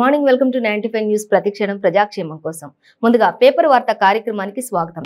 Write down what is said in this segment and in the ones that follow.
morning welcome to ninety five news ప్రతిక్షణం ప్రజాక్షేమం కోసం ముందుగా పేపర్ వార్త కార్యక్రమానికి స్వాగతం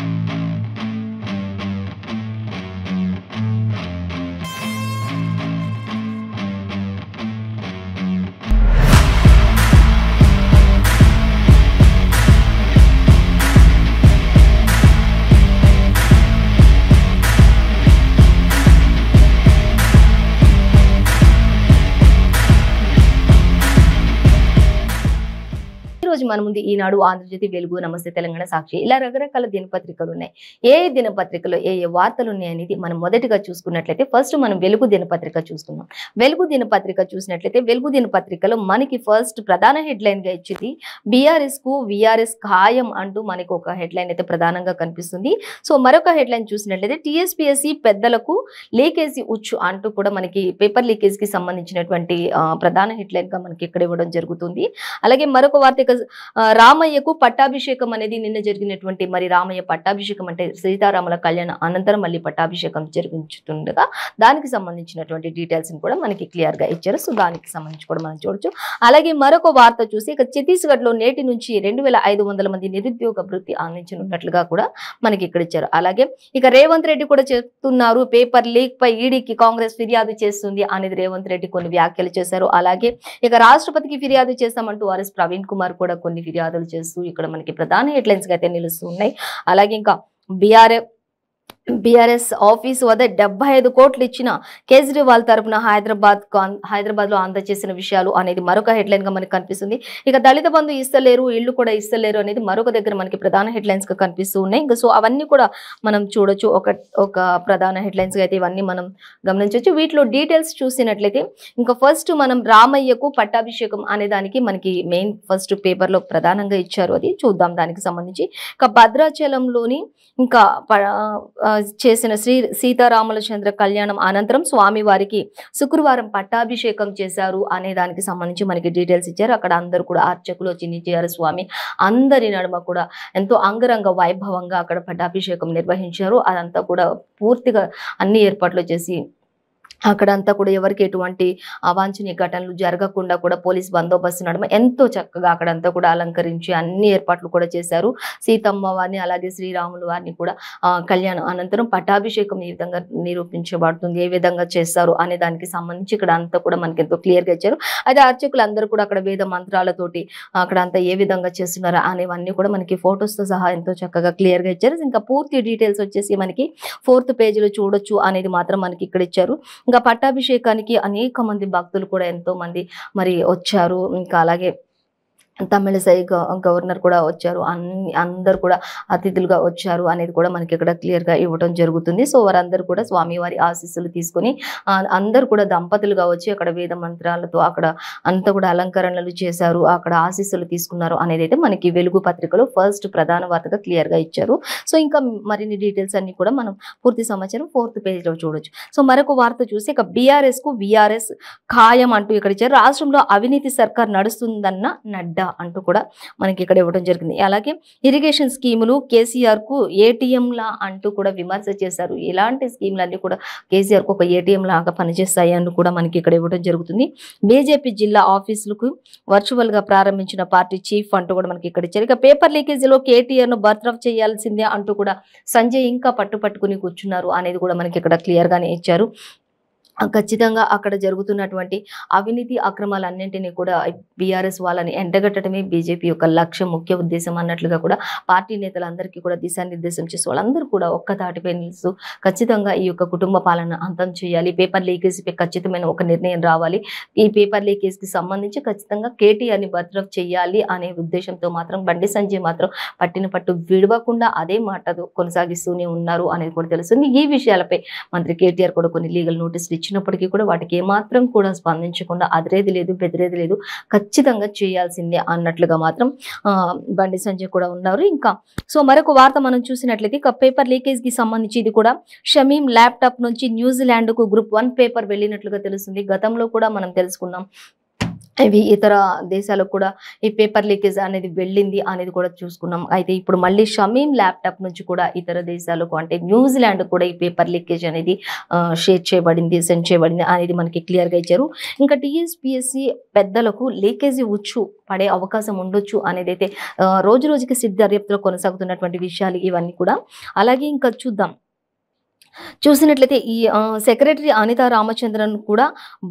రోజు మన ముందు ఈనాడు ఆంధ్రజ్యోతి వెలుగు నమస్తే తెలంగాణ సాక్షి ఇలా రకరకాల దినపత్రికలు ఉన్నాయి ఏ దినపత్రికలో ఏ ఏ వార్తలు ఉన్నాయి అనేది మనం మొదటిగా చూసుకున్నట్లయితే ఫస్ట్ మనం వెలుగు దినపత్రిక చూసుకున్నాం వెలుగు దినపత్రిక చూసినట్లయితే వెలుగు దినపత్రికలో మనకి ఫస్ట్ ప్రధాన హెడ్లైన్గా ఇచ్చింది కు విఆర్ఎస్ ఖాయం అంటూ మనకు ఒక హెడ్లైన్ అయితే ప్రధానంగా కనిపిస్తుంది సో మరొక హెడ్లైన్ చూసినట్లయితే టిఎస్పిఎస్సి పెద్దలకు లీకేజీ ఉచ్చు అంటూ కూడా మనకి పేపర్ లీకేజ్కి సంబంధించినటువంటి ప్రధాన హెడ్లైన్గా మనకి ఇక్కడ ఇవ్వడం జరుగుతుంది అలాగే మరొక వార్త రామయ్యకు పట్టాభిషేకం అనేది నిన్న జరిగినటువంటి మరి రామయ్య పట్టాభిషేకం అంటే సీతారాముల కళ్యాణ అనంతరం మళ్ళీ పట్టాభిషేకం జరిగించుతుండగా దానికి సంబంధించినటువంటి డీటెయిల్స్ కూడా మనకి క్లియర్ గా ఇచ్చారు సో దానికి సంబంధించి కూడా మనం చూడొచ్చు అలాగే మరొక వార్త చూసి ఇక లో నేటి నుంచి రెండు మంది నిరుద్యోగ వృత్తి అందించనున్నట్లుగా కూడా మనకి ఇక్కడ ఇచ్చారు అలాగే ఇక రేవంత్ రెడ్డి కూడా చెప్తున్నారు పేపర్ లీక్ పై ఈడీకి కాంగ్రెస్ ఫిర్యాదు చేస్తుంది అనేది రేవంత్ రెడ్డి కొన్ని వ్యాఖ్యలు చేశారు అలాగే ఇక రాష్ట్రపతికి ఫిర్యాదు చేస్తామంటూ ఆర్ఎస్ ప్రవీణ్ కుమార్ కూడా కూడా కొన్ని ఫిర్యాదులు చేస్తూ ఇక్కడ మనకి ప్రధాన హెడ్లైన్స్గా అయితే నిలుస్తూ ఉన్నాయి అలాగే ఇంకా బీఆర్ఎఫ్ బీఆర్ఎస్ ఆఫీస్ వద్ద డెబ్బై ఐదు కోట్లు ఇచ్చిన కేజ్రీవాల్ తరఫున హైదరాబాద్ హైదరాబాద్ లో అందజేసిన విషయాలు అనేది మరొక హెడ్లైన్ గా మనకి కనిపిస్తుంది ఇక దళిత బంధు ఇస్తలేరు ఇల్లు కూడా ఇస్తలేరు అనేది మరొక దగ్గర మనకి ప్రధాన హెడ్లైన్స్ గా కనిపిస్తూ ఉన్నాయి ఇంకా సో అవన్నీ కూడా మనం చూడొచ్చు ఒక ఒక ప్రధాన హెడ్లైన్స్ గా అయితే ఇవన్నీ మనం గమనించవచ్చు వీటిలో డీటెయిల్స్ చూసినట్లయితే ఇంకా ఫస్ట్ మనం రామయ్యకు పట్టాభిషేకం అనే దానికి మనకి మెయిన్ ఫస్ట్ పేపర్ లో ప్రధానంగా ఇచ్చారు అది చూద్దాం దానికి సంబంధించి ఇక భద్రాచలంలోని ఇంకా చేసిన శ్రీ సీతారామలచంద్ర కళ్యాణం అనంతరం స్వామివారికి శుక్రవారం పట్టాభిషేకం చేశారు అనే దానికి సంబంధించి మనకి డీటెయిల్స్ ఇచ్చారు అక్కడ అందరూ కూడా అర్చకులు చిన్నిచేయారు స్వామి అందరి నడుమ కూడా ఎంతో అంగరంగ వైభవంగా అక్కడ పట్టాభిషేకం నిర్వహించారు అదంతా కూడా పూర్తిగా అన్ని ఏర్పాట్లు చేసి అక్కడంతా కూడా ఎవరికి ఎటువంటి అవాంఛనీయ ఘటనలు జరగకుండా కూడా పోలీస్ బందోబస్తు నడమ ఎంతో చక్కగా అక్కడంతా కూడా అలంకరించి అన్ని ఏర్పాట్లు కూడా చేశారు సీతమ్మ వారిని అలాగే శ్రీరాములు వారిని కూడా కళ్యాణం అనంతరం పట్టాభిషేకం ఏ విధంగా నిరూపించబడుతుంది ఏ విధంగా చేస్తారు అనే దానికి సంబంధించి ఇక్కడ అంతా కూడా మనకి ఎంతో క్లియర్గా ఇచ్చారు అయితే అర్చకులు అందరూ కూడా అక్కడ వేద మంత్రాలతోటి అక్కడ అంతా ఏ విధంగా చేస్తున్నారు అనేవన్నీ కూడా మనకి ఫొటోస్తో సహా ఎంతో చక్కగా క్లియర్గా ఇచ్చారు ఇంకా పూర్తి డీటెయిల్స్ వచ్చేసి మనకి ఫోర్త్ పేజీలో చూడొచ్చు అనేది మాత్రం మనకి ఇక్కడ ఇచ్చారు ఇంకా పట్టాభిషేకానికి అనేక మంది భక్తులు కూడా ఎంతో మంది మరి వచ్చారు ఇంకా అలాగే తమిళసై గవర్నర్ కూడా వచ్చారు అన్ని అందరు కూడా అతిథులుగా వచ్చారు అనేది కూడా మనకి ఇక్కడ క్లియర్గా ఇవ్వడం జరుగుతుంది సో వారందరూ కూడా స్వామివారి ఆశీస్సులు తీసుకొని అందరు కూడా దంపతులుగా వచ్చి అక్కడ వేద మంత్రాలతో అక్కడ అంతా కూడా అలంకరణలు చేశారు అక్కడ ఆశీస్సులు తీసుకున్నారు అనేది అయితే మనకి వెలుగు పత్రికలో ఫస్ట్ ప్రధాన వార్తగా క్లియర్గా ఇచ్చారు సో ఇంకా మరిన్ని డీటెయిల్స్ అన్ని కూడా మనం పూర్తి సమాచారం ఫోర్త్ పేజ్లో చూడొచ్చు సో మరొక వార్త చూసి ఇక కు బీఆర్ఎస్ ఖాయం అంటూ ఇక్కడ ఇచ్చారు రాష్ట్రంలో అవినీతి సర్కార్ నడుస్తుందన్న నడ్డా అంటూ కూడా మనకి ఇక్కడ ఇవ్వడం జరిగింది అలాగే ఇరిగేషన్ స్కీములు కేసీఆర్ కేసీఆర్కు ఏటీఎంలా అంటూ కూడా విమర్శ చేశారు ఇలాంటి స్కీములన్నీ కూడా కు ఒక ఏటీఎం లాగా పనిచేస్తాయి అని కూడా మనకి ఇక్కడ ఇవ్వడం జరుగుతుంది బీజేపీ జిల్లా ఆఫీసులకు గా ప్రారంభించిన పార్టీ చీఫ్ అంటూ కూడా మనకి ఇక్కడ ఇచ్చారు ఇక పేపర్ కేటీఆర్ బర్త్ బర్త్రఫ్ చేయాల్సిందే అంటూ కూడా సంజయ్ ఇంకా పట్టుపట్టుకుని కూర్చున్నారు అనేది కూడా మనకి ఇక్కడ క్లియర్ గానే ఇచ్చారు ఖచ్చితంగా అక్కడ జరుగుతున్నటువంటి అవినీతి అక్రమాలన్నింటినీ కూడా బీఆర్ఎస్ వాళ్ళని ఎండగట్టడమే బీజేపీ యొక్క లక్ష్యం ముఖ్య ఉద్దేశం అన్నట్లుగా కూడా పార్టీ నేతలందరికీ కూడా దిశానిర్దేశం చేసి వాళ్ళందరూ కూడా ఒక్క తాటిపై నిలుస్తూ ఖచ్చితంగా ఈ యొక్క కుటుంబ పాలన అంతం చేయాలి పేపర్ లీకేజీపై ఖచ్చితమైన ఒక నిర్ణయం రావాలి ఈ పేపర్ లీకేజ్కి సంబంధించి ఖచ్చితంగా కేటీఆర్ని భద్రం చేయాలి అనే ఉద్దేశంతో మాత్రం బండి సంజయ్ మాత్రం పట్టిన పట్టు విడవకుండా అదే మాట కొనసాగిస్తూనే ఉన్నారు అనేది కూడా తెలుస్తుంది ఈ విషయాలపై మంత్రి కేటీఆర్ కూడా కొన్ని లీగల్ నోటీసులు ఇచ్చినప్పటికీ కూడా వాటికి ఏమాత్రం కూడా స్పందించకుండా అదిరేది లేదు బెదిరేది లేదు ఖచ్చితంగా చేయాల్సిందే అన్నట్లుగా మాత్రం బండి సంజయ్ కూడా ఉన్నారు ఇంకా సో మరొక వార్త మనం చూసినట్లయితే ఇక పేపర్ లీకేజ్కి సంబంధించి ఇది కూడా షమీం ల్యాప్టాప్ నుంచి న్యూజిలాండ్కు గ్రూప్ వన్ పేపర్ వెళ్ళినట్లుగా తెలుస్తుంది గతంలో కూడా మనం తెలుసుకున్నాం ఇవి ఇతర దేశాలకు కూడా ఈ పేపర్ లీకేజ్ అనేది వెళ్ళింది అనేది కూడా చూసుకున్నాం అయితే ఇప్పుడు మళ్ళీ షమీం ల్యాప్టాప్ నుంచి కూడా ఇతర దేశాలకు అంటే న్యూజిలాండ్ కూడా ఈ పేపర్ లీకేజ్ అనేది షేర్ చేయబడింది సెండ్ చేయబడింది అనేది మనకి క్లియర్గా ఇచ్చారు ఇంకా టీఎస్పిఎస్సి పెద్దలకు లీకేజీ ఉచ్చు పడే అవకాశం ఉండొచ్చు అనేది అయితే రోజు రోజుకి సిద్ధ దర్యాప్తులో కొనసాగుతున్నటువంటి విషయాలు ఇవన్నీ కూడా అలాగే ఇంకా చూద్దాం చూసినట్లయితే ఈ సెక్రటరీ అనితా రామచంద్రన్ కూడా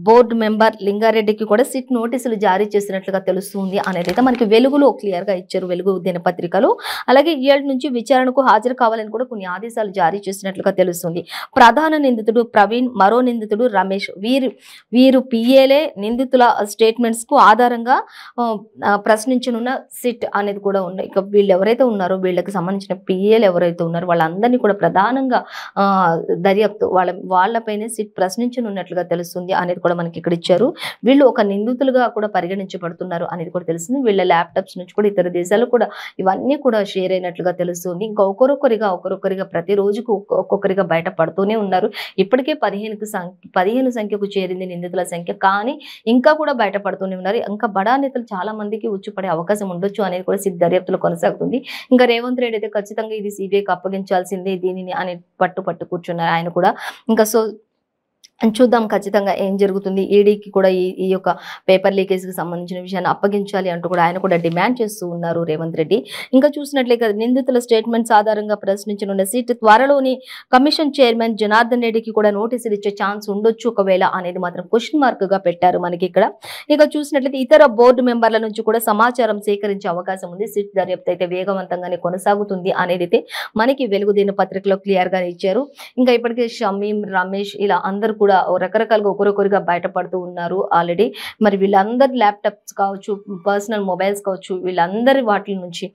బోర్డు మెంబర్ లింగారెడ్డికి కూడా సిట్ నోటీసులు జారీ చేసినట్లుగా తెలుస్తుంది అనేది అయితే మనకి వెలుగులో క్లియర్గా ఇచ్చారు వెలుగు దినపత్రికలో అలాగే ఏడు నుంచి విచారణకు హాజరు కావాలని కూడా కొన్ని ఆదేశాలు జారీ చేసినట్లుగా తెలుస్తుంది ప్రధాన నిందితుడు ప్రవీణ్ మరో నిందితుడు రమేష్ వీరు వీరు పిఏలే నిందితుల స్టేట్మెంట్స్కు ఆధారంగా ప్రశ్నించనున్న సిట్ అనేది కూడా ఉన్నాయి ఇక వీళ్ళు ఎవరైతే ఉన్నారో వీళ్ళకి సంబంధించిన పిఏలు ఎవరైతే ఉన్నారో వాళ్ళందరినీ కూడా ప్రధానంగా దర్యాప్తు వాళ్ళ వాళ్ళపైనే సిట్ ప్రశ్నించనున్నట్లుగా తెలుస్తుంది అనేది కూడా మనకి ఇక్కడ ఇచ్చారు వీళ్ళు ఒక నిందితులుగా కూడా పరిగణించబడుతున్నారు అనేది కూడా తెలుస్తుంది వీళ్ళ ల్యాప్టాప్స్ నుంచి కూడా ఇతర దేశాలు కూడా ఇవన్నీ కూడా షేర్ అయినట్లుగా తెలుస్తుంది ఇంకా ఒకరొకరిగా ఒకరొకరిగా ప్రతిరోజుకు ఒక్కొక్కరిగా బయట పడుతూనే ఉన్నారు ఇప్పటికే పదిహేనుకు సంఖ్య పదిహేను సంఖ్యకు చేరింది నిందితుల సంఖ్య కానీ ఇంకా కూడా బయట పడుతూనే ఉన్నారు ఇంకా బడా నేతలు చాలా మందికి ఉచ్చుపడే అవకాశం ఉండొచ్చు అనేది కూడా సిద్ధ దర్యాప్తులో కొనసాగుతుంది ఇంకా రేవంత్ రెడ్డి అయితే ఖచ్చితంగా ఇది సిబిఐకి అప్పగించాల్సిందే దీనిని అనే పట్టు పట్టుకు కూర్చున్నారు ఆయన కూడా ఇంకా సో చూద్దాం ఖచ్చితంగా ఏం జరుగుతుంది ఈడీకి e కూడా ఈ ఈ యొక్క పేపర్ లీకేజ్కి సంబంధించిన విషయాన్ని అప్పగించాలి అంటూ కూడా ఆయన కూడా డిమాండ్ చేస్తూ ఉన్నారు రేవంత్ రెడ్డి ఇంకా చూసినట్లే కదా నిందితుల స్టేట్మెంట్స్ ఆధారంగా ప్రశ్నించనున్న సీట్ త్వరలోని కమిషన్ చైర్మన్ జనార్దన్ రెడ్డికి కూడా నోటీసులు ఇచ్చే ఛాన్స్ ఉండొచ్చు ఒకవేళ అనేది మాత్రం క్వశ్చన్ మార్క్గా పెట్టారు మనకి ఇక్కడ ఇక చూసినట్లయితే ఇతర బోర్డు మెంబర్ల నుంచి కూడా సమాచారం సేకరించే అవకాశం ఉంది సీట్ దర్యాప్తు అయితే వేగవంతంగానే కొనసాగుతుంది అనేది మనకి వెలుగుదీన పత్రికలో క్లియర్గా ఇచ్చారు ఇంకా ఇప్పటికే షమీం రమేష్ ఇలా అందరూ కూడా కూడా రకరకాలుగా ఒకరొకరిగా బయటపడుతూ ఉన్నారు ఆల్రెడీ మరి వీళ్ళందరి ల్యాప్టాప్స్ కావచ్చు పర్సనల్ మొబైల్స్ కావచ్చు వీళ్ళందరి వాటి నుంచి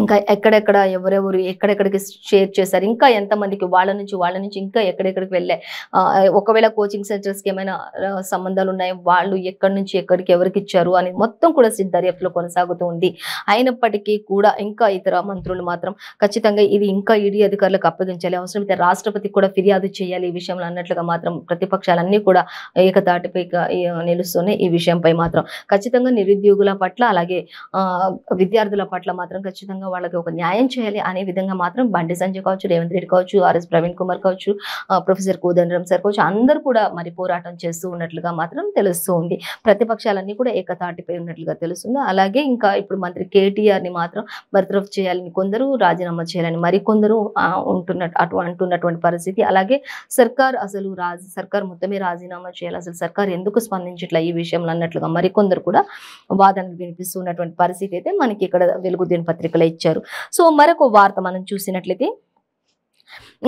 ఇంకా ఎక్కడెక్కడ ఎవరెవరు ఎక్కడెక్కడికి షేర్ చేశారు ఇంకా ఎంతమందికి వాళ్ళ నుంచి వాళ్ళ నుంచి ఇంకా ఎక్కడెక్కడికి వెళ్ళే ఒకవేళ కోచింగ్ సెంటర్స్కి ఏమైనా సంబంధాలు ఉన్నాయో వాళ్ళు ఎక్కడి నుంచి ఎక్కడికి ఎవరికి ఇచ్చారు అని మొత్తం కూడా దర్యాప్తులో కొనసాగుతూ ఉంది అయినప్పటికీ కూడా ఇంకా ఇతర మంత్రులు మాత్రం ఖచ్చితంగా ఇది ఇంకా ఈడీ అధికారులకు అప్పగించాలి అయితే రాష్ట్రపతికి కూడా ఫిర్యాదు చేయాలి ఈ విషయంలో అన్నట్లుగా మాత్రం ప్రతిపక్షాలన్నీ కూడా ఏకతాటిపై నిలుస్తున్నాయి ఈ విషయంపై మాత్రం ఖచ్చితంగా నిరుద్యోగుల పట్ల అలాగే విద్యార్థుల పట్ల మాత్రం ఖచ్చితంగా విధంగా వాళ్ళకి ఒక న్యాయం చేయాలి అనే విధంగా మాత్రం బండి సంజయ్ కావచ్చు రేవంత్ రెడ్డి కావచ్చు ఆర్ఎస్ ప్రవీణ్ కుమార్ కావచ్చు ప్రొఫెసర్ కోదండరం సార్ కావచ్చు అందరు కూడా మరి పోరాటం చేస్తూ ఉన్నట్లుగా మాత్రం తెలుస్తూ ఉంది ప్రతిపక్షాలన్నీ కూడా ఏకతాటిపై ఉన్నట్లుగా తెలుస్తుంది అలాగే ఇంకా ఇప్పుడు మంత్రి కేటీఆర్ ని మాత్రం బర్తరఫ్ చేయాలని కొందరు రాజీనామా చేయాలని మరికొందరు ఉంటున్న అటు అంటున్నటువంటి పరిస్థితి అలాగే సర్కార్ అసలు రాజీ సర్కార్ మొత్తమే రాజీనామా చేయాలి అసలు సర్కార్ ఎందుకు స్పందించట్లా ఈ విషయంలో అన్నట్లుగా మరికొందరు కూడా వాదనలు వినిపిస్తున్నటువంటి పరిస్థితి అయితే మనకి ఇక్కడ వెలుగుదేని పత్రికలు ఇచ్చారు సో మరొక వార్త మనం చూసినట్లయితే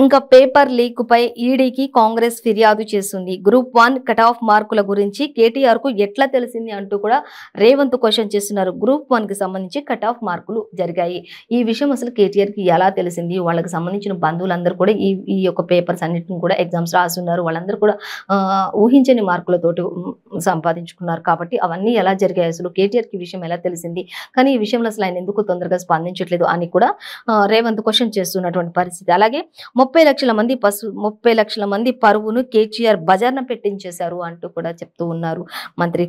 ఇంకా పేపర్ లీక్ పై ఈడీకి కాంగ్రెస్ ఫిర్యాదు చేసింది గ్రూప్ వన్ కట్ ఆఫ్ మార్కుల గురించి కేటీఆర్ కు ఎట్లా తెలిసింది అంటూ కూడా రేవంత్ క్వశ్చన్ చేస్తున్నారు గ్రూప్ వన్ కి సంబంధించి కట్ ఆఫ్ మార్కులు జరిగాయి ఈ విషయం అసలు కేటీఆర్ కి ఎలా తెలిసింది వాళ్ళకి సంబంధించిన బంధువులందరూ కూడా ఈ ఈ యొక్క పేపర్స్ అన్నింటిని కూడా ఎగ్జామ్స్ రాస్తున్నారు వాళ్ళందరూ కూడా ఊహించని మార్కులతోటి సంపాదించుకున్నారు కాబట్టి అవన్నీ ఎలా జరిగాయి అసలు కేటీఆర్ కి విషయం ఎలా తెలిసింది కానీ ఈ విషయంలో అసలు ఆయన ఎందుకు తొందరగా స్పందించట్లేదు అని కూడా రేవంత్ క్వశ్చన్ చేస్తున్నటువంటి పరిస్థితి అలాగే ముప్పై లక్షల మంది పశు ముప్పై లక్షల మంది పరువును కేజీఆర్ బజార్న పెట్టించేశారు అంటూ కూడా చెప్తూ ఉన్నారు మంత్రి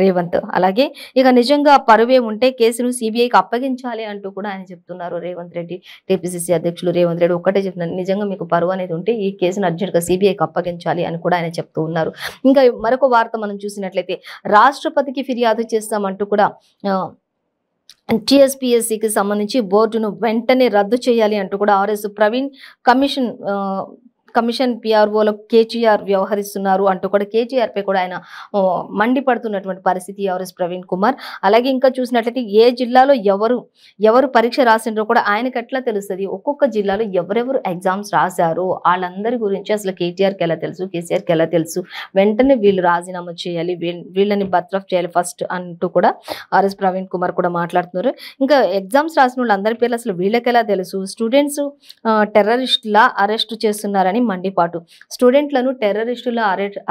రేవంత్ అలాగే ఇక నిజంగా పరువే ఉంటే కేసును సిబిఐకి అప్పగించాలి అంటూ కూడా ఆయన చెప్తున్నారు రేవంత్ రెడ్డి టీపీసీసీ అధ్యక్షులు రేవంత్ రెడ్డి ఒక్కటే చెప్తున్నారు నిజంగా మీకు పరువు అనేది ఉంటే ఈ కేసును అర్జెంట్గా సిబిఐకి అప్పగించాలి అని కూడా ఆయన చెప్తూ ఉన్నారు ఇంకా మరొక వార్త మనం చూసినట్లయితే రాష్ట్రపతికి ఫిర్యాదు చేస్తామంటూ కూడా టిఎస్పిఎస్సికి సంబంధించి బోర్డును వెంటనే రద్దు చేయాలి అంటూ కూడా ఆర్ఎస్ ప్రవీణ్ కమిషన్ కమిషన్ పిఆర్ఓలకు కేజీఆర్ వ్యవహరిస్తున్నారు అంటూ కూడా కేజీఆర్పై కూడా ఆయన మండిపడుతున్నటువంటి పరిస్థితి ఎవరెస్ ప్రవీణ్ కుమార్ అలాగే ఇంకా చూసినట్లయితే ఏ జిల్లాలో ఎవరు ఎవరు పరీక్ష రాసినారో కూడా ఆయనకు ఎట్లా తెలుస్తుంది ఒక్కొక్క జిల్లాలో ఎవరెవరు ఎగ్జామ్స్ రాశారు వాళ్ళందరి గురించి అసలు కేటీఆర్కి ఎలా తెలుసు కేసీఆర్కి ఎలా తెలుసు వెంటనే వీళ్ళు రాజీనామా చేయాలి వీళ్ళని బర్త్రఫ్ చేయాలి ఫస్ట్ అంటూ కూడా ఆర్ఎస్ ప్రవీణ్ కుమార్ కూడా మాట్లాడుతున్నారు ఇంకా ఎగ్జామ్స్ రాసిన వాళ్ళందరి పేర్లు అసలు వీళ్ళకి ఎలా తెలుసు స్టూడెంట్స్ టెర్రరిస్ట్లా అరెస్ట్ చేస్తున్నారని మండిపాటు స్టూడెంట్లను టెర్రరిస్టులు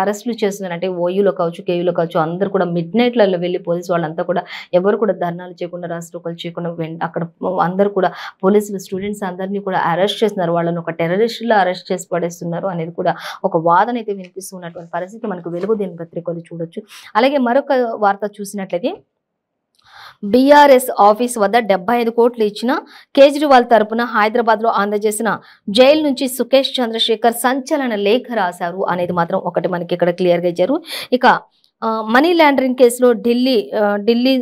అరెస్టులు చేస్తున్నారు అంటే ఓయూలో కావచ్చు కేయూలో కావచ్చు అందరు కూడా మిడ్ నైట్లలో వెళ్ళి పోలీసు వాళ్ళంతా కూడా ఎవరు కూడా ధర్నాలు చేయకుండా ఒకరు చేయకుండా అక్కడ అందరు కూడా పోలీసులు స్టూడెంట్స్ అందరినీ కూడా అరెస్ట్ చేస్తున్నారు వాళ్ళని ఒక టెర్రరిస్టులు అరెస్ట్ చేసి పడేస్తున్నారు అనేది కూడా ఒక వాదన అయితే వినిపిస్తున్నటువంటి పరిస్థితి మనకు వెలుగు దీని పత్రికలు చూడొచ్చు అలాగే మరొక వార్త చూసినట్లయితే బీఆర్ఎస్ ఆఫీస్ వద్ద డెబ్బై ఐదు కోట్లు ఇచ్చిన కేజ్రీవాల్ తరపున హైదరాబాద్ లో అందజేసిన జైలు నుంచి సుకేష్ చంద్రశేఖర్ సంచలన లేఖ రాశారు అనేది మాత్రం ఒకటి మనకి ఇక్కడ క్లియర్ గా ఇచ్చారు ఇక మనీ లాండరింగ్ కేసులో ఢిల్లీ ఢిల్లీ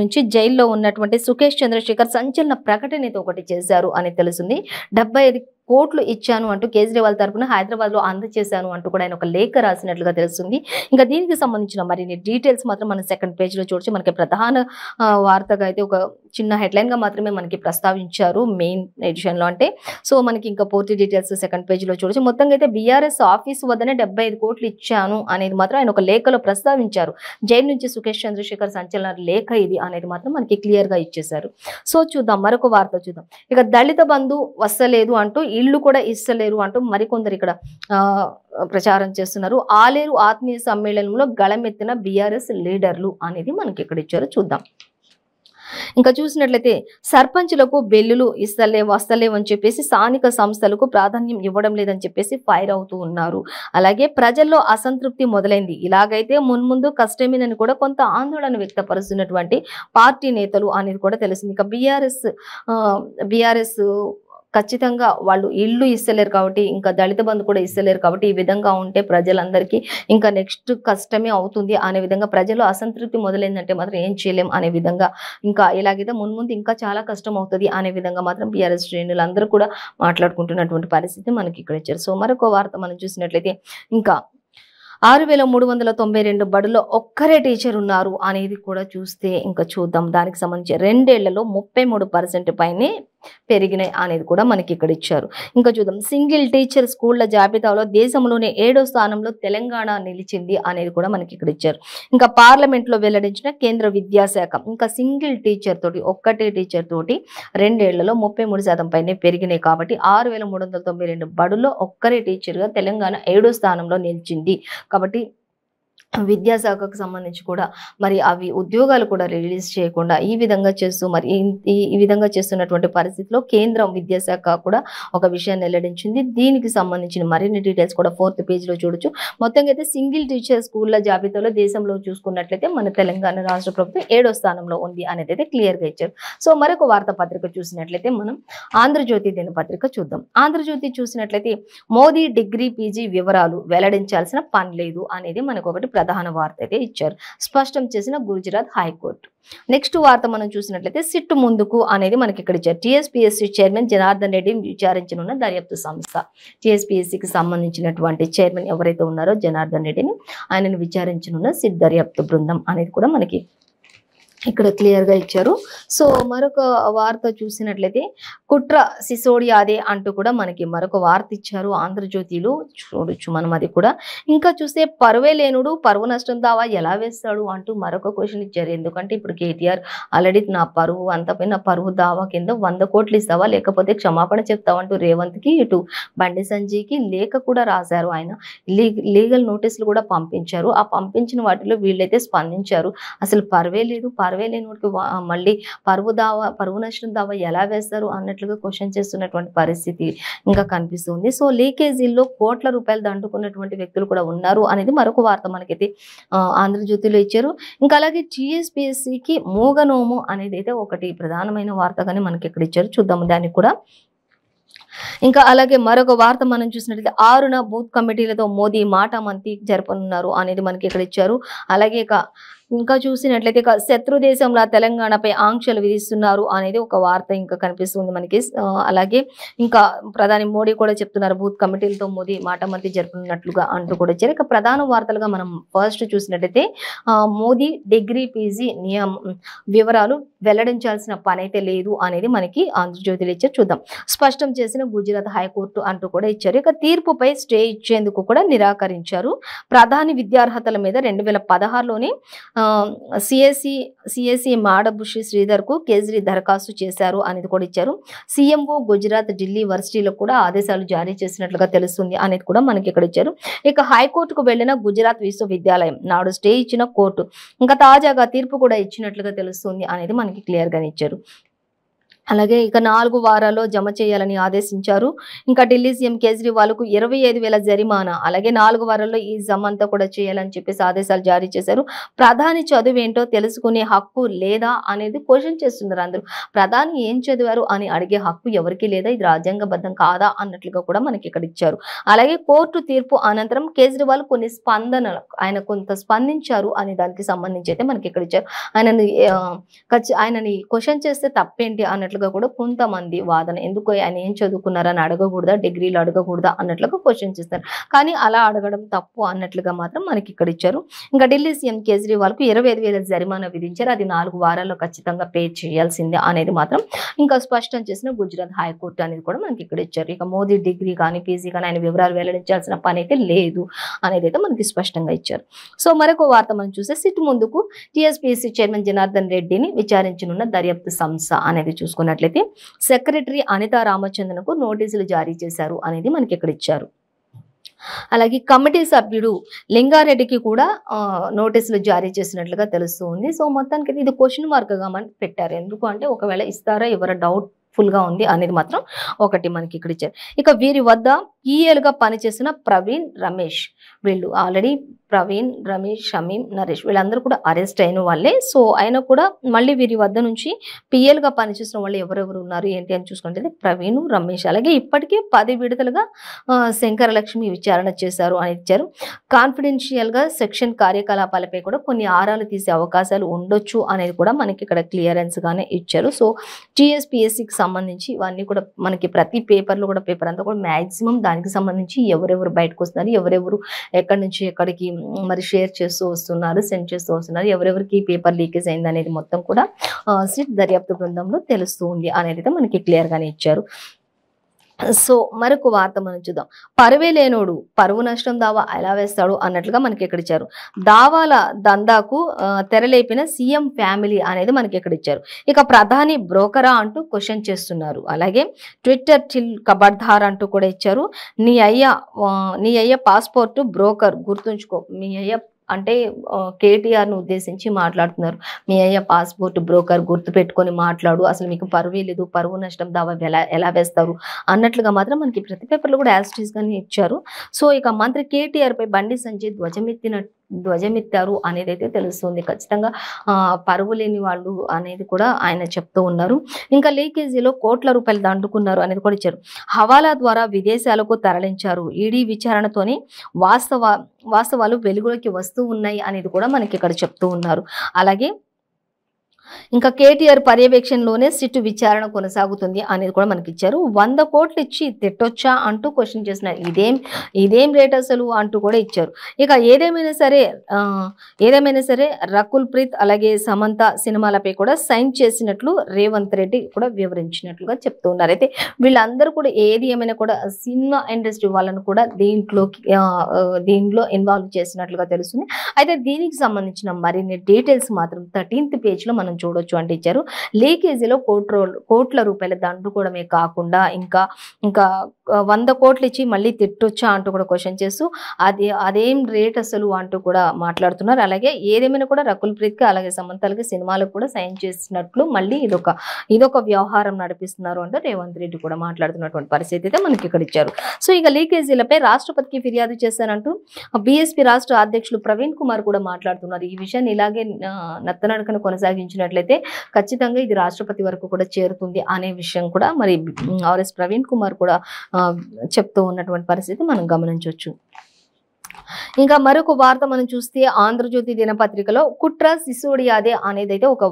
నుంచి జైల్లో ఉన్నటువంటి సుకేష్ చంద్రశేఖర్ సంచలన ప్రకటనతో ఒకటి చేశారు అని తెలుస్తుంది డెబ్బై కోట్లు ఇచ్చాను అంటూ కేజ్రీవాల్ తరఫున హైదరాబాద్లో అందజేశాను అంటూ కూడా ఆయన ఒక లేఖ రాసినట్లుగా తెలుస్తుంది ఇంకా దీనికి సంబంధించిన మరిన్ని డీటెయిల్స్ మాత్రం మన సెకండ్ పేజ్లో చూడొచ్చు మనకి ప్రధాన వార్తగా అయితే ఒక చిన్న హెడ్లైన్గా మాత్రమే మనకి ప్రస్తావించారు మెయిన్ ఎడిషన్లో అంటే సో మనకి ఇంకా పూర్తి డీటెయిల్స్ సెకండ్ పేజ్లో చూడొచ్చు మొత్తంగా అయితే బీఆర్ఎస్ ఆఫీస్ వద్దనే డెబ్బై కోట్లు ఇచ్చాను అనేది మాత్రం ఆయన ఒక లేఖలో ప్రస్తావించారు జైలు నుంచి సుఖేష్ చంద్రశేఖర్ సంచలన లేఖ ఇది అనేది మాత్రం మనకి క్లియర్గా ఇచ్చేశారు సో చూద్దాం మరొక వార్త చూద్దాం ఇక దళిత బంధు వస్తలేదు అంటూ ఇళ్ళు కూడా ఇస్తలేరు అంటూ మరికొందరు ఇక్కడ ప్రచారం చేస్తున్నారు ఆలేరు ఆత్మీయ సమ్మేళనంలో గళమెత్తిన బీఆర్ఎస్ లీడర్లు అనేది మనకి ఇక్కడ ఇచ్చారు చూద్దాం ఇంకా చూసినట్లయితే సర్పంచులకు బెల్లులు ఇస్తలే వస్తలేవని చెప్పేసి స్థానిక సంస్థలకు ప్రాధాన్యం ఇవ్వడం లేదని చెప్పేసి ఫైర్ అవుతూ ఉన్నారు అలాగే ప్రజల్లో అసంతృప్తి మొదలైంది ఇలాగైతే మున్ముందు కష్టమేనని కూడా కొంత ఆందోళన వ్యక్తపరుస్తున్నటువంటి పార్టీ నేతలు అనేది కూడా తెలిసింది ఇంకా బీఆర్ఎస్ బీఆర్ఎస్ ఖచ్చితంగా వాళ్ళు ఇల్లు ఇస్తలేరు కాబట్టి ఇంకా దళిత బంధు కూడా ఇస్తలేరు కాబట్టి ఈ విధంగా ఉంటే ప్రజలందరికీ ఇంకా నెక్స్ట్ కష్టమే అవుతుంది అనే విధంగా ప్రజలు అసంతృప్తి మొదలైందంటే మాత్రం ఏం చేయలేం అనే విధంగా ఇంకా ఇలాగైతే మున్ముందు ఇంకా చాలా కష్టం అవుతుంది అనే విధంగా మాత్రం బీఆర్ఎస్ శ్రేణులు అందరూ కూడా మాట్లాడుకుంటున్నటువంటి పరిస్థితి మనకి ఇక్కడ ఇచ్చారు సో మరొక వార్త మనం చూసినట్లయితే ఇంకా ఆరు వేల మూడు వందల తొంభై రెండు బడులో ఒక్కరే టీచర్ ఉన్నారు అనేది కూడా చూస్తే ఇంకా చూద్దాం దానికి సంబంధించి రెండేళ్లలో ముప్పై మూడు పర్సెంట్ పైనే పెరిగినాయి అనేది కూడా మనకి ఇక్కడ ఇచ్చారు ఇంకా చూద్దాం సింగిల్ టీచర్ స్కూళ్ల జాబితాలో దేశంలోనే ఏడో స్థానంలో తెలంగాణ నిలిచింది అనేది కూడా మనకి ఇక్కడ ఇచ్చారు ఇంకా పార్లమెంట్లో వెల్లడించిన కేంద్ర విద్యాశాఖ ఇంకా సింగిల్ టీచర్ తోటి ఒక్కటే టీచర్ తోటి రెండేళ్లలో ముప్పై మూడు శాతం పైనే పెరిగినాయి కాబట్టి ఆరు వేల మూడు వందల తొంభై రెండు బడులో ఒక్కరే టీచర్గా తెలంగాణ ఏడో స్థానంలో నిలిచింది కాబట్టి విద్యాశాఖకు సంబంధించి కూడా మరి అవి ఉద్యోగాలు కూడా రిలీజ్ చేయకుండా ఈ విధంగా చేస్తూ మరి ఈ విధంగా చేస్తున్నటువంటి పరిస్థితిలో కేంద్రం విద్యాశాఖ కూడా ఒక విషయాన్ని వెల్లడించింది దీనికి సంబంధించిన మరిన్ని డీటెయిల్స్ కూడా ఫోర్త్ పేజ్లో చూడొచ్చు మొత్తంగా అయితే సింగిల్ టీచర్ స్కూళ్ళ జాబితాలో దేశంలో చూసుకున్నట్లయితే మన తెలంగాణ రాష్ట్ర ప్రభుత్వం ఏడో స్థానంలో ఉంది అనేది అయితే క్లియర్గా ఇచ్చారు సో మరొక వార్తాపత్రిక చూసినట్లయితే మనం ఆంధ్రజ్యోతి దినపత్రిక చూద్దాం ఆంధ్రజ్యోతి చూసినట్లయితే మోదీ డిగ్రీ పీజీ వివరాలు వెల్లడించాల్సిన పని లేదు అనేది మనకు ఒకటి ప్రధాన వార్త అయితే ఇచ్చారు స్పష్టం చేసిన గుజరాత్ హైకోర్టు నెక్స్ట్ వార్త మనం చూసినట్లయితే సిట్టు ముందుకు అనేది మనకి ఇక్కడ ఇచ్చారు టీఎస్పీఎస్సీ చైర్మన్ జనార్దన్ రెడ్డిని విచారించనున్న దర్యాప్తు సంస్థ టీఎస్పీఎస్సీకి సంబంధించినటువంటి చైర్మన్ ఎవరైతే ఉన్నారో జనార్దన్ రెడ్డిని ఆయనను విచారించనున్న సిట్ దర్యాప్తు బృందం అనేది కూడా మనకి ఇక్కడ క్లియర్ గా ఇచ్చారు సో మరొక వార్త చూసినట్లయితే కుట్ర సిసోడియాదే అంటూ కూడా మనకి మరొక వార్త ఇచ్చారు ఆంధ్రజ్యోతిలో చూడొచ్చు మనం అది కూడా ఇంకా చూస్తే పరువే లేనుడు పరువు నష్టం దావా ఎలా వేస్తాడు అంటూ మరొక క్వశ్చన్ ఇచ్చారు ఎందుకంటే ఇప్పుడు కేటీఆర్ ఆల్రెడీ నా పరువు అంతపైన పరువు దావా కింద వంద కోట్లు ఇస్తావా లేకపోతే క్షమాపణ చెప్తావంటూ కి ఇటు బండి సంజయ్కి లేఖ కూడా రాశారు ఆయన లీగల్ నోటీసులు కూడా పంపించారు ఆ పంపించిన వాటిలో వీళ్ళైతే స్పందించారు అసలు పరువే లేదు పరువే లేనివాడికి మళ్ళీ పరువు దావా పరువు నష్టం దావా ఎలా వేస్తారు అన్నట్లుగా క్వశ్చన్ చేస్తున్నటువంటి పరిస్థితి ఇంకా కనిపిస్తుంది సో లీకేజీల్లో కోట్ల రూపాయలు దండుకున్నటువంటి వ్యక్తులు కూడా ఉన్నారు అనేది మరొక వార్త మనకైతే ఆంధ్రజ్యోతిలో ఇచ్చారు ఇంకా అలాగే టీఎస్పిఎస్సికి మూగనోము అనేది అయితే ఒకటి ప్రధానమైన వార్తగానే మనకి ఇక్కడ ఇచ్చారు చూద్దాము దానికి కూడా ఇంకా అలాగే మరొక వార్త మనం చూసినట్లయితే ఆరున బూత్ కమిటీలతో మోదీ మాట మంతి జరపనున్నారు అనేది మనకి ఇక్కడ ఇచ్చారు అలాగే ఇక ఇంకా చూసినట్లయితే ఇక శత్రు దేశంలో తెలంగాణపై ఆంక్షలు విధిస్తున్నారు అనేది ఒక వార్త ఇంకా కనిపిస్తుంది మనకి అలాగే ఇంకా ప్రధాని మోడీ కూడా చెప్తున్నారు బూత్ కమిటీలతో మోదీ మాట మంతి జరుపుతున్నట్లుగా అంటూ కూడా ఇచ్చారు ఇక ప్రధాన వార్తలుగా మనం ఫస్ట్ చూసినట్లయితే మోదీ డిగ్రీ పీజీ నియమ వివరాలు వెల్లడించాల్సిన పని అయితే లేదు అనేది మనకి ఆంధ్రజ్యోతిలో ఇచ్చారు చూద్దాం స్పష్టం చేసిన ఆదేశాలను గుజరాత్ హైకోర్టు అంటూ కూడా ఇచ్చారు ఇక తీర్పుపై స్టే ఇచ్చేందుకు కూడా నిరాకరించారు ప్రధాని విద్యార్హతల మీద రెండు వేల పదహారులోనే సిఎస్సి సిఎస్సి మాడభుషి శ్రీధర్కు కేజ్రీ దరఖాస్తు చేశారు అనేది కూడా ఇచ్చారు సీఎంఓ గుజరాత్ ఢిల్లీ వర్సిటీలకు కూడా ఆదేశాలు జారీ చేసినట్లుగా తెలుస్తుంది అనేది కూడా మనకి ఇక్కడ ఇచ్చారు ఇక హైకోర్టుకు వెళ్లిన గుజరాత్ విశ్వవిద్యాలయం నాడు స్టే ఇచ్చిన కోర్టు ఇంకా తాజాగా తీర్పు కూడా ఇచ్చినట్లుగా తెలుస్తుంది అనేది మనకి గా ఇచ్చారు అలాగే ఇక నాలుగు వారాల్లో జమ చేయాలని ఆదేశించారు ఇంకా ఢిల్లీ సీఎం కేజ్రీవాల్కు ఇరవై ఐదు వేల జరిమానా అలాగే నాలుగు వారాల్లో ఈ జమ అంతా కూడా చేయాలని చెప్పేసి ఆదేశాలు జారీ చేశారు ప్రధాని చదువు ఏంటో తెలుసుకునే హక్కు లేదా అనేది క్వశ్చన్ చేస్తున్నారు అందరూ ప్రధాని ఏం చదివారు అని అడిగే హక్కు ఎవరికీ లేదా ఇది రాజ్యాంగబద్ధం కాదా అన్నట్లుగా కూడా మనకి ఇక్కడ ఇచ్చారు అలాగే కోర్టు తీర్పు అనంతరం కేజ్రీవాల్ కొన్ని స్పందనలు ఆయన కొంత స్పందించారు అనే దానికి సంబంధించి అయితే మనకి ఇక్కడ ఇచ్చారు ఆయనని ఆయనని క్వశ్చన్ చేస్తే తప్పేంటి అన్నట్లు అన్నట్లుగా కూడా కొంతమంది వాదన ఎందుకు ఆయన ఏం చదువుకున్నారని అడగకూడదా డిగ్రీలు అడగకూడదా అన్నట్లుగా క్వశ్చన్ చేస్తారు కానీ అలా అడగడం తప్పు అన్నట్లుగా మాత్రం మనకి ఇక్కడ ఇచ్చారు ఇంకా ఢిల్లీ సీఎం కేజ్రీవాల్కు ఇరవై ఐదు వేల జరిమానా విధించారు అది నాలుగు వారాల్లో ఖచ్చితంగా పే చేయాల్సిందే అనేది మాత్రం ఇంకా స్పష్టం చేసిన గుజరాత్ హైకోర్టు అనేది కూడా మనకి ఇక్కడ ఇచ్చారు ఇక మోదీ డిగ్రీ కానీ పీజీ కానీ ఆయన వివరాలు వెల్లడించాల్సిన పని అయితే లేదు అనేది అయితే మనకి స్పష్టంగా ఇచ్చారు సో మరొక వార్త మనం చూస్తే సిట్ ముందుకు టీఎస్పీఎస్సీ చైర్మన్ జనార్దన్ రెడ్డిని విచారించనున్న దర్యాప్తు సంస్థ అనేది చూసుకుని చూసుకున్నట్లయితే సెక్రటరీ అనితా రామచంద్రన్కు నోటీసులు జారీ చేశారు అనేది మనకి ఇక్కడ ఇచ్చారు అలాగే కమిటీ సభ్యుడు లింగారెడ్డికి కూడా నోటీసులు జారీ చేసినట్లుగా తెలుస్తుంది సో మొత్తానికి ఇది క్వశ్చన్ మార్క్గా మనం పెట్టారు ఎందుకు అంటే ఒకవేళ ఇస్తారా ఎవరో డౌట్ ఫుల్గా ఉంది అనేది మాత్రం ఒకటి మనకి ఇక్కడ ఇచ్చారు ఇక వీరి వద్ద ఈఏలుగా పనిచేసిన ప్రవీణ్ రమేష్ వీళ్ళు ఆల్రెడీ ప్రవీణ్ రమేష్ షమీం నరేష్ వీళ్ళందరూ కూడా అరెస్ట్ అయిన వాళ్ళే సో ఆయన కూడా మళ్ళీ వీరి వద్ద నుంచి పిఎల్గా పనిచేసిన వాళ్ళు ఎవరెవరు ఉన్నారు ఏంటి అని చూసుకుంటే ప్రవీణ్ రమేష్ అలాగే ఇప్పటికే పది విడతలుగా శంకరలక్ష్మి విచారణ చేశారు అని ఇచ్చారు కాన్ఫిడెన్షియల్గా సెక్షన్ కార్యకలాపాలపై కూడా కొన్ని ఆరాలు తీసే అవకాశాలు ఉండొచ్చు అనేది కూడా మనకి ఇక్కడ క్లియరెన్స్గానే ఇచ్చారు సో టీఎస్పిఎస్సికి సంబంధించి ఇవన్నీ కూడా మనకి ప్రతి పేపర్లో కూడా పేపర్ అంతా కూడా మ్యాక్సిమం దానికి సంబంధించి ఎవరెవరు బయటకు వస్తున్నారు ఎవరెవరు ఎక్కడి నుంచి ఎక్కడికి మరి షేర్ చేస్తూ వస్తున్నారు సెండ్ చేస్తూ వస్తున్నారు ఎవరెవరికి పేపర్ లీకేజ్ అయింది అనేది మొత్తం కూడా సిట్ దర్యాప్తు బృందంలో తెలుస్తూ ఉంది అనేది మనకి క్లియర్గానే ఇచ్చారు సో మరొక వార్త మనం చూద్దాం పరువే లేనోడు పరువు నష్టం దావా ఎలా వేస్తాడు అన్నట్లుగా మనకి ఇక్కడ ఇచ్చారు దావాల దందాకు తెరలేపిన సీఎం ఫ్యామిలీ అనేది మనకి ఇక్కడ ఇచ్చారు ఇక ప్రధాని బ్రోకరా అంటూ క్వశ్చన్ చేస్తున్నారు అలాగే ట్విట్టర్ చిల్ కబడ్ధార్ అంటూ కూడా ఇచ్చారు నీ అయ్య నీ అయ్య పాస్పోర్టు బ్రోకర్ గుర్తుంచుకో మీ అయ్య అంటే కేటీఆర్ను ఉద్దేశించి మాట్లాడుతున్నారు మీ అయ్య పాస్పోర్ట్ బ్రోకర్ గుర్తు పెట్టుకొని మాట్లాడు అసలు మీకు పరువే లేదు పరువు నష్టం దావా ఎలా ఎలా వేస్తారు అన్నట్లుగా మాత్రం మనకి ప్రతి పేపర్లు కూడా యాజిటీస్గానే ఇచ్చారు సో ఇక మంత్రి కేటీఆర్పై బండి సంజయ్ ధ్వజమెత్తినట్టు ధ్వజమెత్తారు అనేది అయితే తెలుస్తుంది ఖచ్చితంగా పరువు లేని వాళ్ళు అనేది కూడా ఆయన చెప్తూ ఉన్నారు ఇంకా లీకేజీలో కోట్ల రూపాయలు దండుకున్నారు అనేది కూడా ఇచ్చారు హవాలా ద్వారా విదేశాలకు తరలించారు ఈడీ విచారణతోనే వాస్తవ వాస్తవాలు వెలుగులోకి వస్తూ ఉన్నాయి అనేది కూడా మనకి ఇక్కడ చెప్తూ ఉన్నారు అలాగే ఇంకా కేటీఆర్ పర్యవేక్షణలోనే సిట్ విచారణ కొనసాగుతుంది అనేది కూడా మనకి ఇచ్చారు వంద కోట్లు ఇచ్చి తిట్టొచ్చా అంటూ క్వశ్చన్ చేసినారు ఇదేం ఇదేం రేట్ అసలు అంటూ కూడా ఇచ్చారు ఇక ఏదేమైనా సరే ఏదేమైనా సరే రకుల్ ప్రీత్ అలాగే సమంత సినిమాలపై కూడా సైన్ చేసినట్లు రేవంత్ రెడ్డి కూడా వివరించినట్లుగా చెప్తూ ఉన్నారు అయితే వీళ్ళందరూ కూడా ఏది ఏమైనా కూడా సినిమా ఇండస్ట్రీ వాళ్ళను కూడా దీంట్లోకి దీంట్లో ఇన్వాల్వ్ చేసినట్లుగా తెలుస్తుంది అయితే దీనికి సంబంధించిన మరిన్ని డీటెయిల్స్ మాత్రం థర్టీన్త్ పేజ్లో మనం చూడొచ్చు అంటే ఇచ్చారు లీకేజీలో కోట్ల కోట్ల రూపాయల దండుకోవడమే కాకుండా ఇంకా ఇంకా వంద కోట్లు ఇచ్చి మళ్ళీ తిట్టొచ్చా అంటూ కూడా క్వశ్చన్ చేస్తూ అది అదేం రేట్ అసలు అంటూ కూడా మాట్లాడుతున్నారు అలాగే ఏదేమైనా కూడా రకుల్ ప్రీత్కి అలాగే సమంతాలకి సినిమాలకు కూడా సైన్ చేసినట్లు మళ్ళీ ఇదొక ఇదొక వ్యవహారం నడిపిస్తున్నారు అంటూ రేవంత్ రెడ్డి కూడా మాట్లాడుతున్నటువంటి పరిస్థితి అయితే మనకి ఇక్కడ ఇచ్చారు సో ఇక లీకేజీలపై రాష్ట్రపతికి ఫిర్యాదు చేశారంటూ బీఎస్పీ రాష్ట్ర అధ్యక్షులు ప్రవీణ్ కుమార్ కూడా మాట్లాడుతున్నారు ఈ విషయాన్ని ఇలాగే నత్తనడకను కొనసాగించినట్లయితే ఖచ్చితంగా ఇది రాష్ట్రపతి వరకు కూడా చేరుతుంది అనే విషయం కూడా మరి ఆర్ఎస్ ప్రవీణ్ కుమార్ కూడా చెప్తూ ఉన్నటువంటి పరిస్థితి మనం గమనించవచ్చు ఇంకా మరొక వార్త మనం చూస్తే ఆంధ్రజ్యోతి దినపత్రికలో కుట్ర సిసోడియాదే అనేదైతే ఒక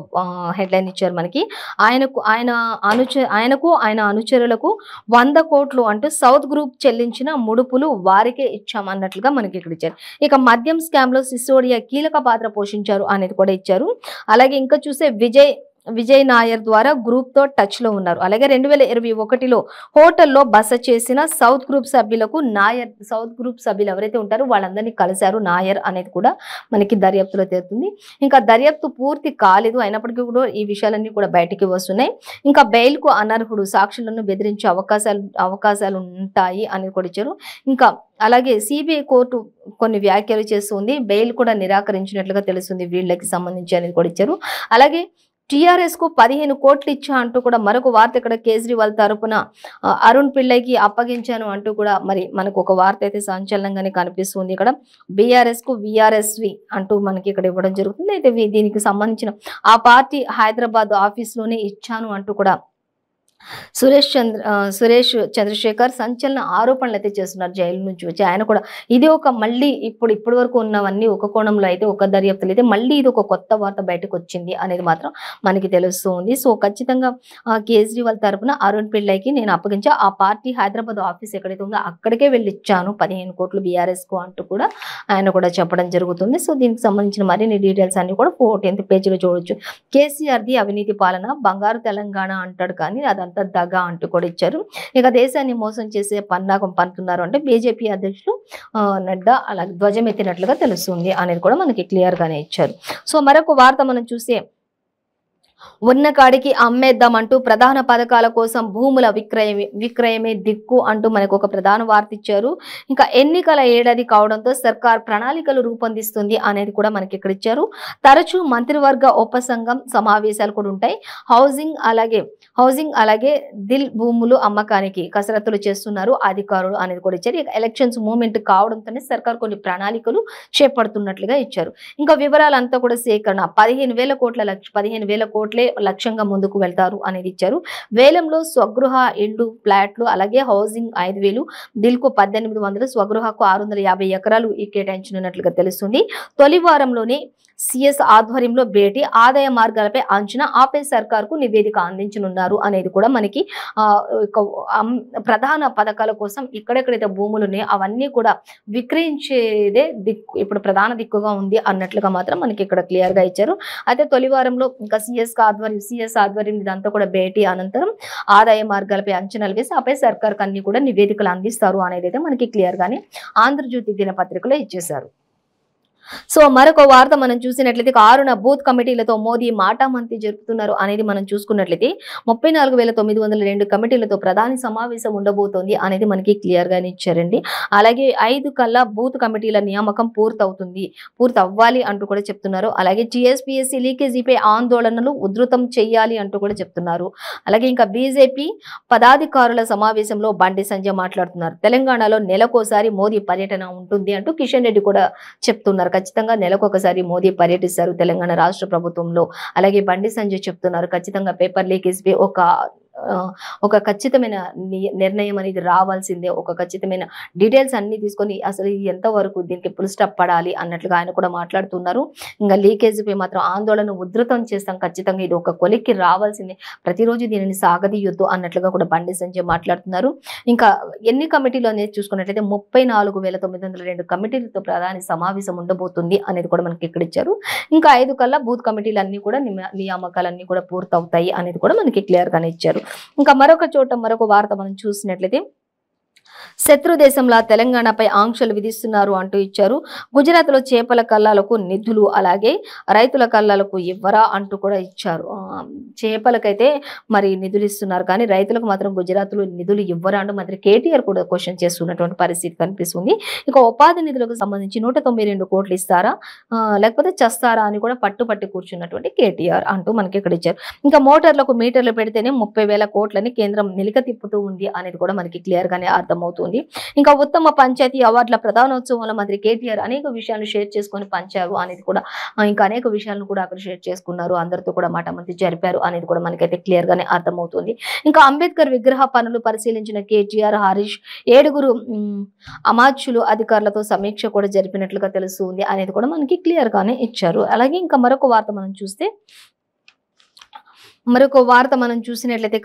హెడ్లైన్ ఇచ్చారు మనకి ఆయనకు ఆయన అనుచ ఆయనకు ఆయన అనుచరులకు వంద కోట్లు అంటూ సౌత్ గ్రూప్ చెల్లించిన ముడుపులు వారికే ఇచ్చామన్నట్లుగా మనకి ఇక్కడ ఇచ్చారు ఇక మద్యం స్కామ్ లో సిసోడియా కీలక పాత్ర పోషించారు అనేది కూడా ఇచ్చారు అలాగే ఇంకా చూస్తే విజయ్ విజయ్ నాయర్ ద్వారా గ్రూప్తో టచ్లో ఉన్నారు అలాగే రెండు వేల ఇరవై ఒకటిలో హోటల్లో బస చేసిన సౌత్ గ్రూప్ సభ్యులకు నాయర్ సౌత్ గ్రూప్ సభ్యులు ఎవరైతే ఉంటారో వాళ్ళందరినీ కలిశారు నాయర్ అనేది కూడా మనకి దర్యాప్తులో తేలుతుంది ఇంకా దర్యాప్తు పూర్తి కాలేదు అయినప్పటికీ కూడా ఈ విషయాలన్నీ కూడా బయటికి వస్తున్నాయి ఇంకా బెయిల్కు అనర్హుడు సాక్షులను బెదిరించే అవకాశాలు అవకాశాలు ఉంటాయి అని కూడా ఇచ్చారు ఇంకా అలాగే సిబిఐ కోర్టు కొన్ని వ్యాఖ్యలు చేస్తుంది బెయిల్ కూడా నిరాకరించినట్లుగా తెలుస్తుంది వీళ్ళకి సంబంధించి అనేది కూడా ఇచ్చారు అలాగే టీఆర్ఎస్ కు పదిహేను కోట్లు ఇచ్చా అంటూ కూడా మరొక వార్త ఇక్కడ కేజ్రీవాల్ తరపున అరుణ్ పిళ్ళకి అప్పగించాను అంటూ కూడా మరి మనకు ఒక వార్త అయితే సంచలనంగానే కనిపిస్తుంది ఇక్కడ బీఆర్ఎస్ కు విఆర్ఎస్వి అంటూ మనకి ఇక్కడ ఇవ్వడం జరుగుతుంది అయితే దీనికి సంబంధించిన ఆ పార్టీ హైదరాబాద్ ఆఫీస్లోనే ఇచ్చాను అంటూ కూడా సురేష్ చంద్ర సురేష్ చంద్రశేఖర్ సంచలన ఆరోపణలు అయితే చేస్తున్నారు జైలు నుంచి వచ్చి ఆయన కూడా ఇది ఒక మళ్ళీ ఇప్పుడు ఇప్పటి వరకు ఉన్నవన్నీ ఒక కోణంలో అయితే ఒక దర్యాప్తులు అయితే మళ్ళీ ఇది ఒక కొత్త వార్త బయటకు వచ్చింది అనేది మాత్రం మనకి తెలుస్తూ ఉంది సో ఖచ్చితంగా కేజ్రీవాల్ తరఫున అరుణ్ పిళ్ళకి నేను అప్పగించి ఆ పార్టీ హైదరాబాద్ ఆఫీస్ ఎక్కడైతే ఉందో అక్కడికే వెళ్ళి ఇచ్చాను పదిహేను కోట్లు బీఆర్ఎస్కు అంటూ కూడా ఆయన కూడా చెప్పడం జరుగుతుంది సో దీనికి సంబంధించిన మరిన్ని డీటెయిల్స్ అన్ని కూడా ఫోర్టీన్త్ పేజీలో చూడొచ్చు కేసీఆర్ది అవినీతి పాలన బంగారు తెలంగాణ అంటాడు కానీ అదంతా దగ అంటూ కూడా ఇచ్చారు ఇక దేశాన్ని మోసం చేసే పన్నాగం పంటున్నారు అంటే బీజేపీ అధ్యక్షులు నడ్డా అలా ధ్వజమెత్తినట్లుగా తెలుస్తుంది అనేది కూడా మనకి క్లియర్గానే ఇచ్చారు సో మరొక వార్త మనం చూసే ఉన్న కాడికి అమ్మేద్దామంటూ ప్రధాన పథకాల కోసం భూముల విక్రయమే విక్రయమే దిక్కు అంటూ మనకు ఒక ప్రధాన వార్త ఇచ్చారు ఇంకా ఎన్నికల ఏడాది కావడంతో సర్కార్ ప్రణాళికలు రూపొందిస్తుంది అనేది కూడా మనకి ఇక్కడ ఇచ్చారు తరచూ మంత్రివర్గ ఉపసంఘం సమావేశాలు కూడా ఉంటాయి హౌసింగ్ అలాగే హౌసింగ్ అలాగే దిల్ భూములు అమ్మకానికి కసరత్తులు చేస్తున్నారు అధికారులు అనేది కూడా ఇచ్చారు ఎలక్షన్స్ మూమెంట్ కావడంతోనే సర్కార్ కొన్ని ప్రణాళికలు చేపడుతున్నట్లుగా ఇచ్చారు ఇంకా వివరాలంతా కూడా సేకరణ పదిహేను వేల కోట్ల లక్ష పదిహేను వేల కోట్ల కోట్లే లక్ష్యంగా ముందుకు వెళ్తారు అనేది ఇచ్చారు వేలంలో స్వగృహ ఇళ్ళు ఫ్లాట్లు అలాగే హౌసింగ్ ఐదు వేలు దిల్కు పద్దెనిమిది వందలు స్వగృహకు ఆరు వందల యాభై ఎకరాలు ఈ కేటాయించనున్నట్లుగా తెలుస్తుంది తొలి వారంలోనే సిఎస్ ఆధ్వర్యంలో భేటీ ఆదాయ మార్గాలపై అంచనా ఆపే సర్కార్కు నివేదిక అందించనున్నారు అనేది కూడా మనకి ప్రధాన పథకాల కోసం ఎక్కడెక్కడైతే భూములు ఉన్నాయో అవన్నీ కూడా విక్రయించేదే దిక్కు ఇప్పుడు ప్రధాన దిక్కుగా ఉంది అన్నట్లుగా మాత్రం మనకి ఇక్కడ క్లియర్గా ఇచ్చారు అయితే తొలివారంలో ఇంకా సిఎస్ ఆధ్వర్యం సిఎస్ ఆధ్వర్యం ఇదంతా కూడా భేటీ అనంతరం ఆదాయ మార్గాలపై అంచనాలు వేసి ఆపై సర్కార్ అన్ని కూడా నివేదికలు అందిస్తారు అనేది అయితే మనకి క్లియర్ గానే ఆంధ్రజ్యోతి దినపత్రికలో ఇచ్చేశారు సో మరొక వార్త మనం చూసినట్లయితే ఆరున బూత్ కమిటీలతో మోదీ మాటామంతి జరుపుతున్నారు అనేది మనం చూసుకున్నట్లయితే ముప్పై కమిటీలతో ప్రధాని సమావేశం ఉండబోతోంది అనేది మనకి క్లియర్ గా ఇచ్చారండి అలాగే ఐదు కల్లా బూత్ కమిటీల నియామకం పూర్తవుతుంది పూర్తవ్వాలి అంటూ కూడా చెప్తున్నారు అలాగే టీఎస్పీఎస్సీ లీకేజీపై ఆందోళనలు ఉధృతం చేయాలి అంటూ కూడా చెప్తున్నారు అలాగే ఇంకా బీజేపీ పదాధికారుల సమావేశంలో బండి సంజయ్ మాట్లాడుతున్నారు తెలంగాణలో నెలకోసారి మోదీ పర్యటన ఉంటుంది అంటూ కిషన్ రెడ్డి కూడా చెప్తున్నారు ఖచ్చితంగా నెలకు ఒకసారి మోదీ పర్యటిస్తారు తెలంగాణ రాష్ట్ర ప్రభుత్వంలో అలాగే బండి సంజయ్ చెప్తున్నారు ఖచ్చితంగా పేపర్ లీకేజ్ ఒక ఒక ఖచ్చితమైన నిర్ణయం అనేది రావాల్సిందే ఒక ఖచ్చితమైన డీటెయిల్స్ అన్ని తీసుకొని అసలు ఎంతవరకు దీనికి ఫుల్ స్టాప్ పడాలి అన్నట్లుగా ఆయన కూడా మాట్లాడుతున్నారు ఇంకా లీకేజీపై మాత్రం ఆందోళన ఉధృతం చేస్తాం ఖచ్చితంగా ఇది ఒక కొలిక్కి రావాల్సిందే ప్రతిరోజు దీనిని సాగదీయొద్దు అన్నట్లుగా కూడా బండి సంజయ్ మాట్లాడుతున్నారు ఇంకా ఎన్ని కమిటీలు అనేది చూసుకున్నట్లయితే ముప్పై నాలుగు వేల తొమ్మిది వందల రెండు కమిటీలతో ప్రధాని సమావేశం ఉండబోతుంది అనేది కూడా మనకి ఇక్కడ ఇచ్చారు ఇంకా ఐదు కల్లా బూత్ కమిటీలు అన్ని కూడా నియామకాలన్నీ కూడా పూర్తవుతాయి అనేది కూడా మనకి క్లియర్గానే ఇచ్చారు ఇంకా మరొక చోట మరొక వార్త మనం చూసినట్లయితే శత్రు దేశంలా తెలంగాణపై ఆంక్షలు విధిస్తున్నారు అంటూ ఇచ్చారు గుజరాత్లో చేపల కల్లాలకు నిధులు అలాగే రైతుల కల్లాలకు ఇవ్వరా అంటూ కూడా ఇచ్చారు చేపలకైతే మరి నిధులు ఇస్తున్నారు కానీ రైతులకు మాత్రం గుజరాత్లో నిధులు ఇవ్వరా అంటూ మంత్రి కేటీఆర్ కూడా క్వశ్చన్ చేస్తున్నటువంటి పరిస్థితి కనిపిస్తుంది ఇక ఉపాధి నిధులకు సంబంధించి నూట కోట్లు ఇస్తారా లేకపోతే చేస్తారా అని కూడా పట్టుపట్టి కూర్చున్నటువంటి కేటీఆర్ అంటూ మనకి ఇక్కడ ఇచ్చారు ఇంకా మోటార్లకు మీటర్లు పెడితేనే ముప్పై వేల కోట్లని కేంద్రం నిలక తిప్పుతూ ఉంది అనేది కూడా మనకి క్లియర్గానే అర్థం అర్థమవుతుంది ఇంకా ఉత్తమ పంచాయతీ అవార్డుల ప్రధానోత్సవంలో మంత్రి కేటీఆర్ అనేక విషయాలు షేర్ చేసుకొని పంచారు అనేది కూడా ఇంకా అనేక విషయాలను కూడా అక్కడ షేర్ చేసుకున్నారు అందరితో కూడా మాట మంత్రి జరిపారు అనేది కూడా మనకైతే క్లియర్ గానే అర్థమవుతుంది ఇంకా అంబేద్కర్ విగ్రహ పనులు పరిశీలించిన కేటీఆర్ హరీష్ ఏడుగురు అమాచ్యులు అధికారులతో సమీక్ష కూడా జరిపినట్లుగా తెలుస్తుంది అనేది కూడా మనకి క్లియర్ గానే ఇచ్చారు అలాగే ఇంకా మరొక వార్త మనం చూస్తే మరొక వార్త మనం చూసినట్లయితే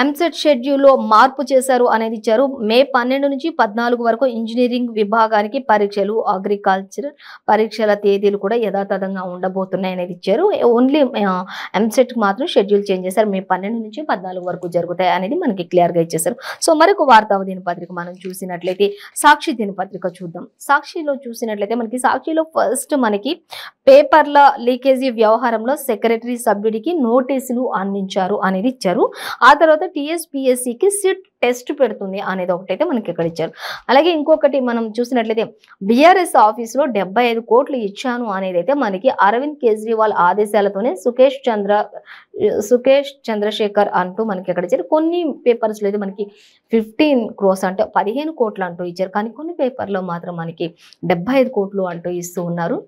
ఎంసెట్ షెడ్యూల్లో మార్పు చేశారు అనేది ఇచ్చారు మే పన్నెండు నుంచి పద్నాలుగు వరకు ఇంజనీరింగ్ విభాగానికి పరీక్షలు అగ్రికల్చర్ పరీక్షల తేదీలు కూడా యథాతథంగా ఉండబోతున్నాయి అనేది ఇచ్చారు ఓన్లీ ఎంసెట్కి మాత్రం షెడ్యూల్ చేంజ్ చేశారు మే పన్నెండు నుంచి పద్నాలుగు వరకు జరుగుతాయి అనేది మనకి క్లియర్గా ఇచ్చేశారు సో మరొక వార్తా దినపత్రిక మనం చూసినట్లయితే సాక్షి దినపత్రిక చూద్దాం సాక్షిలో చూసినట్లయితే మనకి సాక్షిలో ఫస్ట్ మనకి పేపర్ల లీకేజీ వ్యవహారంలో సెక్రటరీ సభ్యుడికి నోటీసులు అందించారు అనేది ఇచ్చారు ఆ తర్వాత తర్వాత టీఎస్పీఎస్సికి సిట్ టెస్ట్ పెడుతుంది అనేది ఒకటి అయితే మనకి ఇక్కడ ఇచ్చారు అలాగే ఇంకొకటి మనం చూసినట్లయితే బీఆర్ఎస్ లో డెబ్బై ఐదు కోట్లు ఇచ్చాను అనేది అయితే మనకి అరవింద్ కేజ్రీవాల్ ఆదేశాలతోనే సుకేష్ చంద్ర సుకేష్ చంద్రశేఖర్ అంటూ మనకి ఇక్కడ ఇచ్చారు కొన్ని పేపర్స్లో అయితే మనకి ఫిఫ్టీన్ క్రోస్ అంటే పదిహేను కోట్లు అంటూ ఇచ్చారు కానీ కొన్ని పేపర్లో మాత్రం మనకి డెబ్బై కోట్లు అంటూ ఇస్తూ ఉన్నారు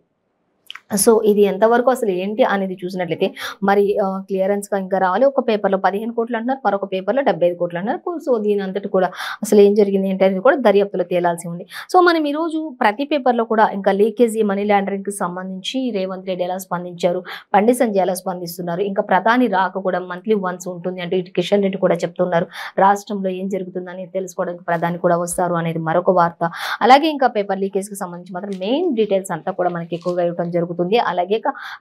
సో ఇది ఎంతవరకు అసలు ఏంటి అనేది చూసినట్లయితే మరి క్లియరెన్స్గా ఇంకా రావాలి ఒక పేపర్లో పదిహేను కోట్లు అంటున్నారు మరొక పేపర్లో డెబ్బై ఐదు కోట్లు అంటున్నారు సో దీని అంతటి కూడా అసలు ఏం జరిగింది ఏంటి అనేది కూడా దర్యాప్తులో తేలాల్సి ఉంది సో మనం ఈరోజు ప్రతి పేపర్లో కూడా ఇంకా లీకేజీ మనీ లాండరింగ్కి సంబంధించి రేవంత్ రెడ్డి ఎలా స్పందించారు పండి సంజయ్ ఎలా స్పందిస్తున్నారు ఇంకా ప్రధాని రాక కూడా మంత్లీ వన్స్ ఉంటుంది అంటే ఇటు కిషన్ రెడ్డి కూడా చెప్తున్నారు రాష్ట్రంలో ఏం జరుగుతుందని తెలుసుకోవడానికి ప్రధాని కూడా వస్తారు అనేది మరొక వార్త అలాగే ఇంకా పేపర్ లీకేజ్కి సంబంధించి మాత్రం మెయిన్ డీటెయిల్స్ అంతా కూడా మనకి ఎక్కువగా ఇవ్వడం జరుగుతుంది జరుగుతుంది అలాగే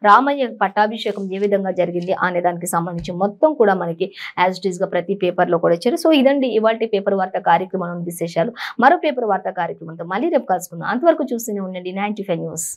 రామయ్య పట్టాభిషేకం ఏ విధంగా జరిగింది అనే దానికి సంబంధించి మొత్తం కూడా మనకి యాజ్ ఇట్ గా ప్రతి పేపర్లో కూడా ఇచ్చారు సో ఇదండి ఇవాళ పేపర్ వార్త కార్యక్రమం విశేషాలు మరో పేపర్ వార్త కార్యక్రమంతో మళ్ళీ రేపు కలుసుకుందాం అంతవరకు చూస్తూనే ఉండండి నైన్టీ న్యూస్